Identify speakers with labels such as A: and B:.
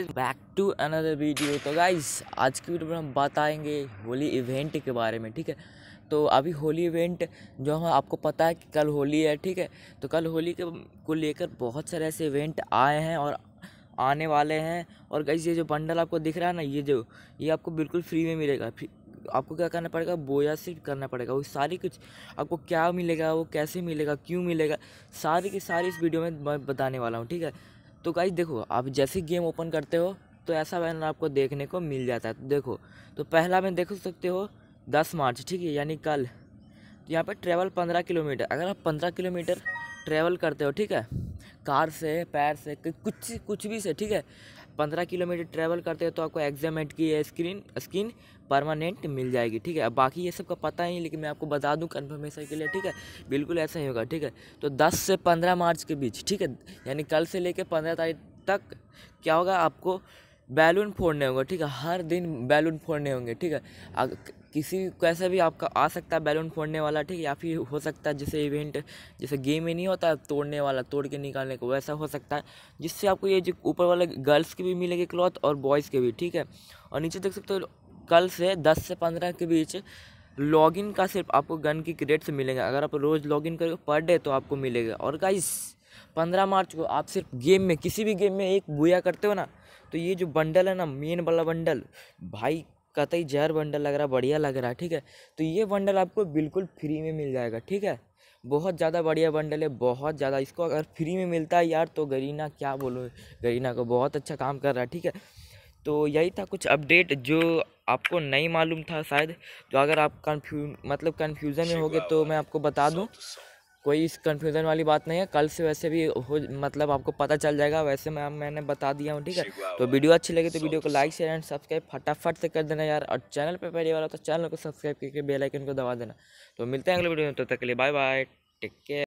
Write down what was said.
A: back to another video तो guys आज की वीडियो में हम बताएंगे होली इवेंट के बारे में ठीक है तो अभी होली इवेंट जो हम आपको पता है कि कल होली है ठीक है तो कल होली के को लेकर बहुत सारे ऐसे इवेंट आए हैं और आने वाले हैं और गाइज़ ये जो बंडल आपको दिख रहा है ना ये जो ये आपको बिल्कुल फ्री में मिलेगा आपको क्या करना पड़ेगा बोया सिर्फ करना पड़ेगा वो सारी कुछ आपको क्या मिलेगा वो कैसे मिलेगा क्यों मिलेगा सारी की सारी इस वीडियो में मैं बताने वाला हूँ ठीक है तो गाइज देखो आप जैसे गेम ओपन करते हो तो ऐसा बैनर आपको देखने को मिल जाता है तो देखो तो पहला में देख सकते हो दस मार्च ठीक है यानी कल तो यहाँ पर ट्रैवल पंद्रह किलोमीटर अगर आप पंद्रह किलोमीटर ट्रैवल करते हो ठीक है कार से पैर से कुछ कुछ भी से ठीक है पंद्रह किलोमीटर ट्रैवल करते हैं तो आपको एग्जामेट की स्क्रीन स्किन परमानेंट मिल जाएगी ठीक है अब बाकी ये सब का पता ही नहीं लेकिन मैं आपको बता दूं कन्फर्मेशन के लिए ठीक है बिल्कुल ऐसा ही होगा ठीक है तो 10 से 15 मार्च के बीच ठीक है यानी कल से लेकर 15 तारीख तक क्या होगा आपको बैलून फोड़ने होंगे ठीक है हर दिन बैलून फोड़ने होंगे ठीक है किसी कैसे भी आपका आ सकता है बैलून फोड़ने वाला ठीक है या फिर हो सकता है जैसे इवेंट जैसे गेम में नहीं होता तोड़ने वाला तोड़ के निकालने को वैसा हो सकता है जिससे आपको ये जो ऊपर वाले गर्ल्स के भी मिलेंगे क्लॉथ और बॉयज़ के भी ठीक है और नीचे देख सकते हो कल से दस से पंद्रह के बीच लॉगिन का सिर्फ आपको गन की क्रेट्स मिलेंगे अगर आप रोज़ लॉगिन करोगे पर डे तो आपको मिलेगा और गाइस पंद्रह मार्च को आप सिर्फ गेम में किसी भी गेम में एक बुया करते हो ना तो ये जो बंडल है ना मेन वाला बंडल भाई कतई जहर बंडल लग रहा बढ़िया लग रहा है ठीक है तो ये बंडल आपको बिल्कुल फ्री में मिल जाएगा ठीक है बहुत ज़्यादा बढ़िया बंडल है बहुत ज़्यादा इसको अगर फ्री में मिलता है यार तो गरीना क्या बोलो गरीना को बहुत अच्छा काम कर रहा है ठीक है तो यही था कुछ अपडेट जो आपको नहीं मालूम था शायद तो अगर आप कन्फ्यू मतलब कन्फ्यूज़न में हो गए तो मैं आपको बता दूँ कोई इस कन्फ्यूज़न वाली बात नहीं है कल से वैसे भी हो मतलब आपको पता चल जाएगा वैसे मैं मैंने बता दिया हूँ ठीक है तो वीडियो अच्छी लगी तो वीडियो को लाइक शेयर एंड सब्सक्राइब फटाफट से कर देना यार और चैनल पर पहली वाला तो चैनल को सब्सक्राइब करके बेलाइकन को दबा देना तो मिलते हैं अगले वीडियो में तो तक के लिए बाय बाय टेक केयर